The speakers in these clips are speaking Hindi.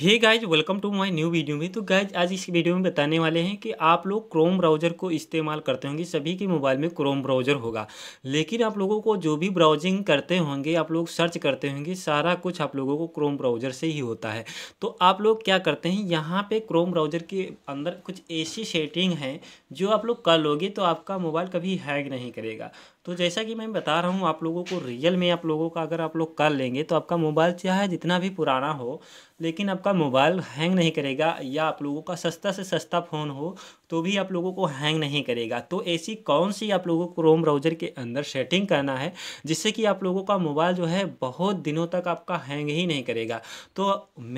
hey guys welcome to my new video में तो गाइज आज इस वीडियो में बताने वाले हैं कि आप लोग क्रोम ब्राउज़र को इस्तेमाल करते होंगे सभी के मोबाइल में क्रोम ब्राउज़र होगा लेकिन आप लोगों को जो भी ब्राउजिंग करते होंगे आप लोग सर्च करते होंगे सारा कुछ आप लोगों को क्रोम ब्राउज़र से ही होता है तो आप लोग क्या करते हैं यहाँ पर क्रोम ब्राउज़र के अंदर कुछ ऐसी सेटिंग है जो आप लोग कर लोगे तो आपका मोबाइल कभी हैंग नहीं करेगा तो जैसा कि मैं बता रहा हूँ आप लोगों को रियल में आप लोगों का अगर आप लोग कर लेंगे तो आपका मोबाइल चाहे जितना भी पुराना हो लेकिन आपका मोबाइल हैंग नहीं करेगा या आप लोगों का सस्ता से सस्ता फ़ोन हो तो भी आप लोगों को हैंग नहीं करेगा तो ऐसी कौन सी आप लोगों को क्रोम ब्राउज़र के अंदर सेटिंग करना है जिससे कि आप लोगों का मोबाइल जो है बहुत दिनों तक आपका हैंग ही नहीं करेगा तो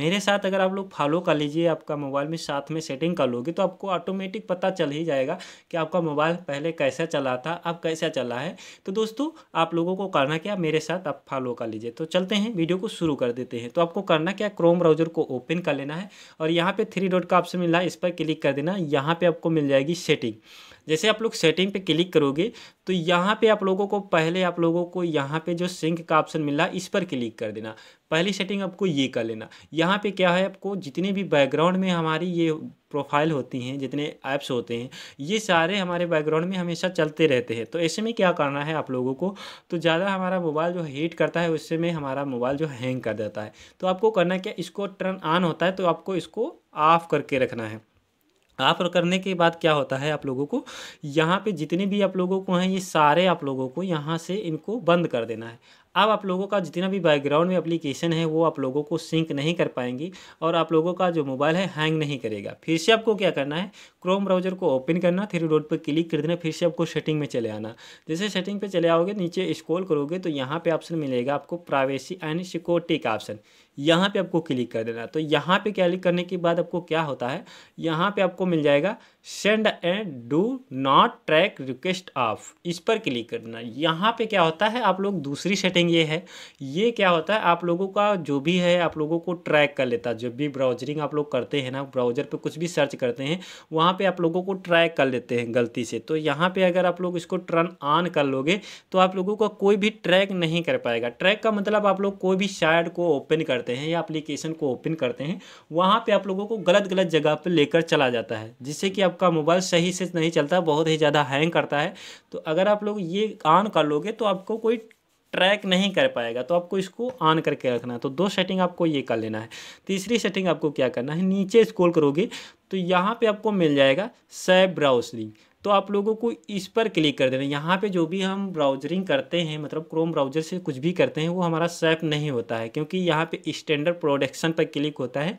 मेरे साथ अगर आप लोग फॉलो कर लीजिए आपका मोबाइल में साथ में सेटिंग कर लोगे तो आपको ऑटोमेटिक पता चल ही जाएगा कि आपका मोबाइल पहले कैसा चला था अब कैसा चला है तो दोस्तों आप लोगों को करना क्या मेरे साथ आप फॉलो कर लीजिए तो चलते हैं वीडियो को शुरू कर देते हैं तो आपको करना क्या क्रोम ब्राउज़र को ओपन कर लेना है और यहाँ पे थ्री डॉट का ऑप्शन मिला है इस पर क्लिक कर देना यहाँ पे आपको आपको मिल जाएगी सेटिंग जैसे आप लोग सेटिंग पे क्लिक करोगे तो यहाँ पे आप लोगों को पहले आप लोगों को यहाँ पे जो सिंक का ऑप्शन मिला इस पर क्लिक कर देना पहली सेटिंग आपको ये कर लेना यहाँ पे क्या है आपको जितने भी बैकग्राउंड में हमारी ये प्रोफाइल होती हैं जितने ऐप्स होते हैं ये सारे हमारे बैकग्राउंड में हमेशा चलते रहते हैं तो ऐसे में क्या करना है आप लोगों को तो ज़्यादा हमारा मोबाइल जो हीट करता है उससे में हमारा मोबाइल जो हैंग कर देता है तो आपको करना क्या इसको टर्न ऑन होता है तो आपको इसको ऑफ करके रखना है आप करने के बाद क्या होता है आप लोगों को यहाँ पे जितने भी आप लोगों को हैं ये सारे आप लोगों को यहाँ से इनको बंद कर देना है अब आप लोगों का जितना भी बैकग्राउंड में एप्लीकेशन है वो आप लोगों को सिंक नहीं कर पाएंगी और आप लोगों का जो मोबाइल है हैंग नहीं करेगा फिर से आपको क्या करना है क्रोम ब्राउजर को ओपन करना थ्री रोड पर क्लिक कर देना फिर से आपको सेटिंग में चले आना जैसे सेटिंग पर चले आओगे नीचे स्क्रॉल करोगे तो यहाँ पर ऑप्शन मिलेगा आपको प्राइवेसी एंड सिक्योरिटी का ऑप्शन यहाँ पे आपको क्लिक कर देना तो यहाँ पे क्लिक करने के बाद आपको क्या होता है यहाँ पे आपको मिल जाएगा send and do not track request off इस पर क्लिक कर देना यहाँ पे क्या होता है आप लोग दूसरी सेटिंग ये है ये क्या होता है आप लोगों का जो भी है आप लोगों को ट्रैक कर लेता है जब भी ब्राउजरिंग आप लोग करते हैं ना ब्राउजर पर कुछ भी सर्च करते हैं वहाँ पर आप लोगों को ट्रैक कर लेते हैं गलती से तो यहाँ पर अगर आप लोग इसको टर्न ऑन कर लोगे तो आप लोगों का कोई भी ट्रैक नहीं कर पाएगा ट्रैक का मतलब आप लोग कोई भी साइड को ओपन करते करते हैं या अप्लीकेशन को ओपन करते हैं वहाँ पर आप लोगों को गलत गलत जगह पर लेकर चला जाता है जिससे कि आपका मोबाइल सही से नहीं चलता बहुत ही ज़्यादा हैंग करता है तो अगर आप लोग ये ऑन कर लोगे तो आपको कोई ट्रैक नहीं कर पाएगा तो आपको इसको ऑन करके रखना है तो दो सेटिंग आपको ये कर लेना है तीसरी सेटिंग आपको क्या करना है नीचे स्क्रॉल करोगे तो यहाँ पे आपको मिल जाएगा सैब ब्राउजरिंग तो आप लोगों को इस पर क्लिक कर देना यहाँ पे जो भी हम ब्राउजरिंग करते हैं मतलब क्रोम ब्राउजर से कुछ भी करते हैं वो हमारा सैप नहीं होता है क्योंकि यहाँ पे स्टैंडर्ड प्रोडक्शन पर क्लिक होता है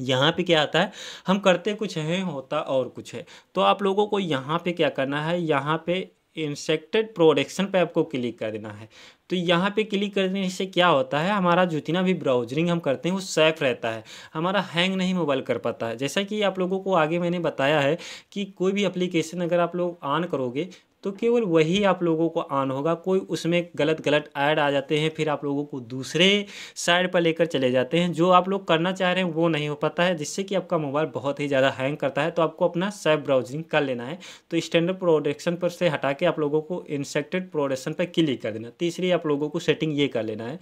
यहाँ पे क्या आता है हम करते कुछ हैं होता और कुछ है तो आप लोगों को यहाँ पे क्या करना है यहाँ पे इंसेक्टेड प्रोडक्शन पे आपको क्लिक कर देना है तो यहाँ पे क्लिक करने से क्या होता है हमारा जितना भी ब्राउजरिंग हम करते हैं वो सेफ रहता है हमारा हैंग नहीं मोबाइल कर पाता है जैसा कि आप लोगों को आगे मैंने बताया है कि कोई भी एप्लीकेशन अगर आप लोग ऑन करोगे तो केवल वही आप लोगों को ऑन होगा कोई उसमें गलत गलत ऐड आ जाते हैं फिर आप लोगों को दूसरे साइड पर लेकर चले जाते हैं जो आप लोग करना चाह रहे हैं वो नहीं हो पाता है जिससे कि आपका मोबाइल बहुत ही ज़्यादा हैंग करता है तो आपको अपना सेफ ब्राउजिंग कर लेना है तो स्टैंडर्ड प्रोडक्शन पर से हटा के आप लोगों को इंसेक्टेड प्रोडक्शन पर क्लिक कर देना तीसरी आप लोगों को सेटिंग ये कर लेना है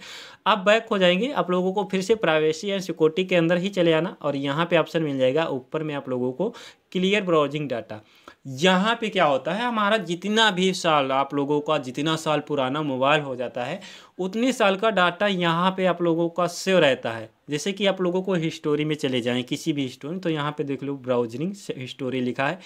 आप बैक हो जाएंगे आप लोगों को फिर से प्राइवेसी एंड सिक्योरिटी के अंदर ही चले आना और यहाँ पर ऑप्शन मिल जाएगा ऊपर में आप लोगों को क्लियर ब्राउजिंग डाटा यहाँ पे क्या होता है हमारा जितना भी साल आप लोगों का जितना साल पुराना मोबाइल हो जाता है उतने साल का डाटा यहाँ पे आप लोगों का सेव रहता है जैसे कि आप लोगों को हिस्टोरी में चले जाएं किसी भी हिस्टोरी तो यहाँ पे देख लो ब्राउजिंग हिस्टोरी लिखा है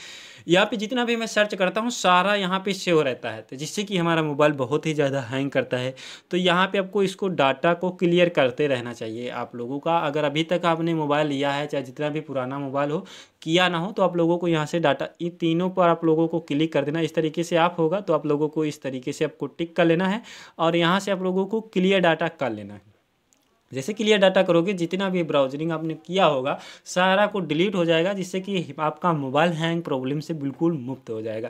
यहाँ पे जितना भी मैं सर्च करता हूँ सारा यहाँ पे सेव रहता है तो जिससे कि हमारा मोबाइल बहुत ही ज़्यादा हैंग करता है तो यहाँ पे आपको इसको डाटा को क्लियर करते रहना चाहिए आप लोगों का अगर अभी तक आपने मोबाइल लिया है चाहे जितना भी पुराना मोबाइल हो किया ना हो तो आप लोगों को यहाँ से डाटा इन तीनों पर आप लोगों को क्लिक कर देना इस तरीके से आप होगा तो आप लोगों को इस तरीके से आपको टिक कर लेना है और यहाँ से आप लोगों को क्लियर डाटा कर लेना है जैसे क्लियर डाटा करोगे जितना भी ब्राउजरिंग आपने किया होगा सारा को डिलीट हो जाएगा जिससे कि आपका मोबाइल हैंग प्रॉब्लम से बिल्कुल मुक्त हो जाएगा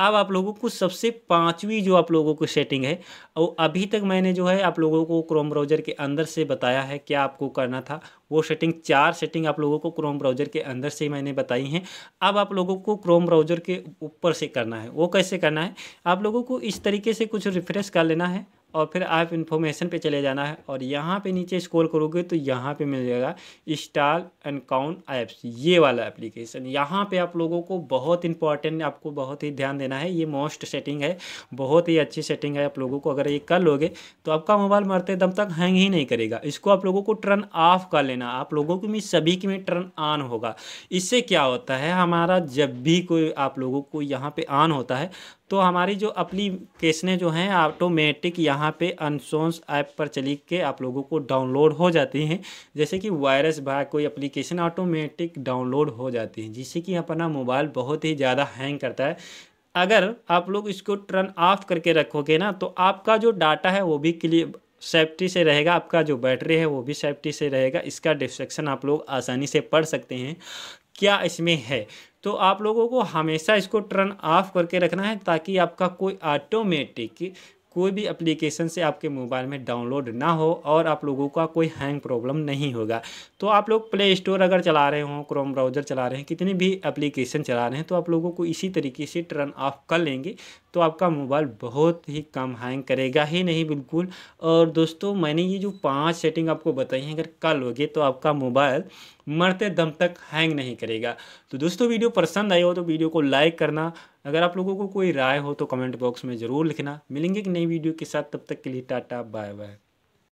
अब आप लोगों को सबसे पांचवी जो आप लोगों को सेटिंग है वो अभी तक मैंने जो है आप लोगों को क्रोम ब्राउज़र के अंदर से बताया है क्या आपको करना था वो सेटिंग चार सेटिंग आप लोगों को क्रोम ब्राउज़र के अंदर से मैंने बताई हैं अब आप लोगों को क्रोम ब्राउज़र के ऊपर से करना है वो कैसे करना है आप लोगों को इस तरीके से कुछ रिफ्रेश कर लेना है और फिर आप इन्फॉर्मेशन पे चले जाना है और यहाँ पे नीचे स्क्रॉल करोगे तो यहाँ पे मिल जाएगा इंस्टॉल एंड काउंट ऐप्स ये वाला एप्लीकेशन यहाँ पे आप लोगों को बहुत इंपॉर्टेंट आपको बहुत ही ध्यान देना है ये मोस्ट सेटिंग है बहुत ही अच्छी सेटिंग है आप लोगों को अगर ये कर लोगे तो आपका मोबाइल मरते दम तक हैंग ही नहीं करेगा इसको आप लोगों को टर्न ऑफ कर लेना आप लोगों को में सभी के में टर्न ऑन होगा इससे क्या होता है हमारा जब भी कोई आप लोगों को यहाँ पर ऑन होता है तो हमारी जो अप्लीकेशनें जो हैं ऑटोमेटिक यहाँ पे अनसोन्स ऐप पर चली के आप लोगों को डाउनलोड हो जाती हैं जैसे कि वायरस भाग कोई अप्लीकेशन ऑटोमेटिक डाउनलोड हो जाती है जिससे कि अपना मोबाइल बहुत ही ज़्यादा हैंग करता है अगर आप लोग इसको टर्न ऑफ करके रखोगे ना तो आपका जो डाटा है वो भी क्लियर सेफ्टी से रहेगा आपका जो बैटरी है वो भी सेफ्टी से रहेगा इसका डिस्ट्रक्शन आप लोग आसानी से पढ़ सकते हैं क्या इसमें है तो आप लोगों को हमेशा इसको टर्न ऑफ करके रखना है ताकि आपका कोई ऑटोमेटिक कोई भी एप्लीकेशन से आपके मोबाइल में डाउनलोड ना हो और आप लोगों का कोई हैंग प्रॉब्लम नहीं होगा तो आप लोग प्ले स्टोर अगर चला रहे हो क्रोम ब्राउज़र चला रहे हैं कितनी भी एप्लीकेशन चला रहे हैं तो आप लोगों को इसी तरीके से टर्न ऑफ कर लेंगे तो आपका मोबाइल बहुत ही कम हैंग करेगा ही नहीं बिल्कुल और दोस्तों मैंने ये जो पाँच सेटिंग आपको बताई हैं अगर कर लोगे तो आपका मोबाइल मरते दम तक हैंग नहीं करेगा तो दोस्तों वीडियो पसंद आई हो तो वीडियो को लाइक करना अगर आप लोगों को कोई राय हो तो कमेंट बॉक्स में ज़रूर लिखना मिलेंगे एक नई वीडियो के साथ तब तक के लिए टाटा बाय बाय